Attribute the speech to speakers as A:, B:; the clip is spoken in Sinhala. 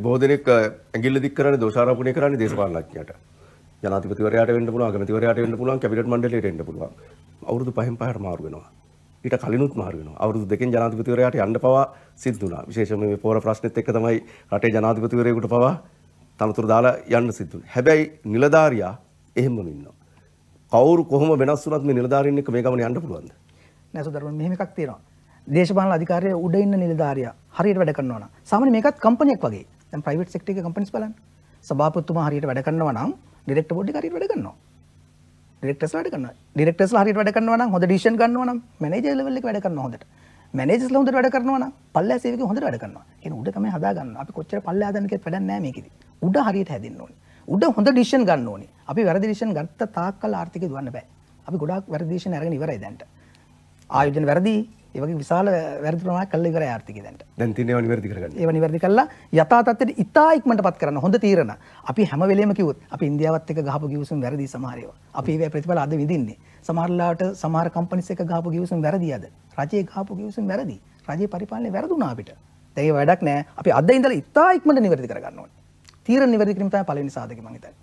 A: බොහෝ දෙනෙක් ඇඟිල්ල දික් කරන්නේ දෝෂාරෝපණය කරන්නේ දේශපාලනඥයට. ජනාධිපතිවරයාට වෙන්න පුළුවන්, අගමැතිවරයාට වෙන්න පුළුවන්, කැබිනට් මණ්ඩලයට වෙන්න පුළුවන්. අවුරුදු 5න් 5ට මාරු වෙනවා. ඊට කලිනුත් මාරු වෙනවා. අවුරුදු දෙකෙන් ජනාධිපතිවරයාට යන්න පවා සිද්ධ වුණා. විශේෂයෙන්ම මේ පොර ප්‍රශ්නෙත් එක්ක තමයි රටේ ජනාධිපතිවරයෙකුට පවා තනතුරු දාලා යන්න සිද්ධ වුණා. හැබැයි නිලධාරියා එහෙමම ඉන්නවා. කවුරු කොහොම වෙනස් වුණත් මේ නිලධාරීන් එක්ක මේ ගමන යන්න පුළුවන්ද?
B: නෑ සුදර්මන් මෙහෙම එකක් තියෙනවා. දේශපාලන අධිකාරිය උඩ ඉන්න නිලධාරියා හරියට වැඩ කරනවා නම් සාමාන්‍ය මේකත් කම්පැනික් වගේ. දැන් ප්‍රයිවට් සෙක්ටර් එකේ කම්පැනිස් බලන්න. සභාපතිතුමා හරියට වැඩ කරනවා නම් ඩිරෙක්ටර් බෝඩ් එක හරියට වැඩ කරනවා. ඩිරෙක්ටර්ස්ලා වැඩ කරනවා. ඩිරෙක්ටර්ස්ලා හරියට වැඩ කරනවා නම් හොඳ ඩිසිෂන් ගන්නවා නම් මැනේජර් ලෙවල් එක වැඩ කරනවා හොඳට. මැනේජර්ස්ලා හොඳට වැඩ කරනවා නම් පල්ලෑ සේවකයෝ හොඳට වැඩ කරනවා. එහෙනම් උඩ තමයි හදා ගන්න. අපි කොච්චර පල්ලෑ හදන්න කියත් වැඩක් නැහැ මේකෙදි. උඩ හරියට හැදෙන්න ඕනේ. උඩ හොඳ ඩිසිෂන් ගන්න ඕනේ. අපි වැරදි ඩිසිෂන් ගත්ත තාක්කල් ආර්ථිකය දුවන්න බෑ. අපි ගොඩාක් වැරදි ඩිසිෂන් අරගෙන ඉවරයි දැන්ට. ආයෝජන වැරදි ඒ වගේ විශාල වැරදි ප්‍රමාණයක් කළා ඉවරයි ආර්ථිකය දැන්.
C: දැන් තියෙන ඒවා නිවැරදි කරගන්න.
B: ඒවා නිවැරදි කළා යථා තත්ත්වයට ඉතා ඉක්මනටපත් කරන්න හොඳ තීරණ. අපි හැම වෙලෙම කිව්වොත් අපි ඉන්දියාවත් එක්ක ගහපු ගිවිසුම් වැරදි සමහර ඒවා. අපි ඒවැ ප්‍රතිඵල අද විඳින්නේ. සමහර ලාට සමහර කම්පනිස් එක්ක ගහපු ගිවිසුම් වැරදි අද. රජයේ ගහපු ගිවිසුම් වැරදි. රජයේ පරිපාලනය වැරදුනා අපිට. දැන් ඒ වැඩක් නෑ. අපි අද ඉඳලා ඉතා ඉක්මනට නිවැරදි කරගන්න ඕනේ. තීරණ නිවැරදි කිරීම තමයි පළවෙනි සාධකය මම හිතන්නේ.